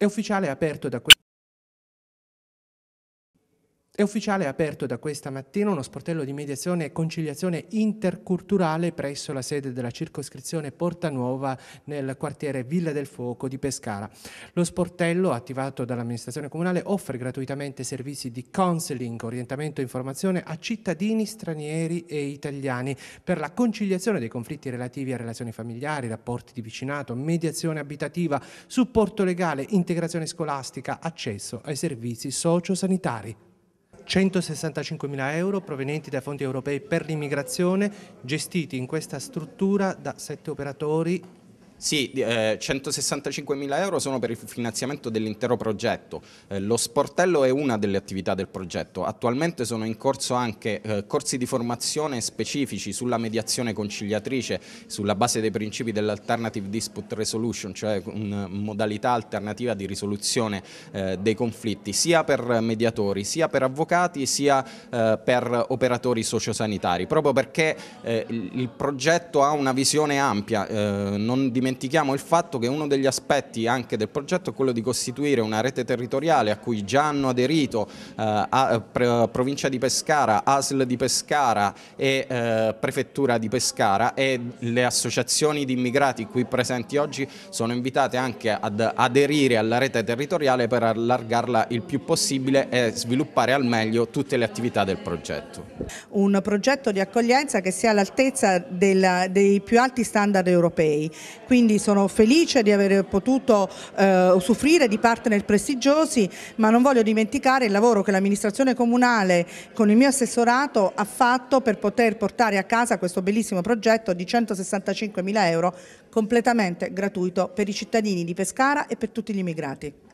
È ufficiale è aperto da questo... È ufficiale aperto da questa mattina uno sportello di mediazione e conciliazione interculturale presso la sede della circoscrizione Porta Nuova nel quartiere Villa del Fuoco di Pescara. Lo sportello, attivato dall'amministrazione comunale, offre gratuitamente servizi di counseling, orientamento e informazione a cittadini stranieri e italiani per la conciliazione dei conflitti relativi a relazioni familiari, rapporti di vicinato, mediazione abitativa, supporto legale, integrazione scolastica, accesso ai servizi sociosanitari. 165.000 euro provenienti dai fondi europei per l'immigrazione, gestiti in questa struttura da sette operatori sì, eh, 165.000 euro sono per il finanziamento dell'intero progetto. Eh, lo sportello è una delle attività del progetto. Attualmente sono in corso anche eh, corsi di formazione specifici sulla mediazione conciliatrice sulla base dei principi dell'alternative dispute resolution, cioè una eh, modalità alternativa di risoluzione eh, dei conflitti, sia per mediatori, sia per avvocati, sia eh, per operatori sociosanitari, proprio perché il progetto ha una visione ampia, non dimentichiamo dimentichiamo il fatto che uno degli aspetti anche del progetto è quello di costituire una rete territoriale a cui già hanno aderito eh, provincia di Pescara, ASL di Pescara e eh, prefettura di Pescara e le associazioni di immigrati qui presenti oggi sono invitate anche ad aderire alla rete territoriale per allargarla il più possibile e sviluppare al meglio tutte le attività del progetto. Un progetto di accoglienza che sia all'altezza dei più alti standard europei, Quindi quindi sono felice di aver potuto eh, usufruire di partner prestigiosi, ma non voglio dimenticare il lavoro che l'amministrazione comunale con il mio assessorato ha fatto per poter portare a casa questo bellissimo progetto di 165 mila euro completamente gratuito per i cittadini di Pescara e per tutti gli immigrati.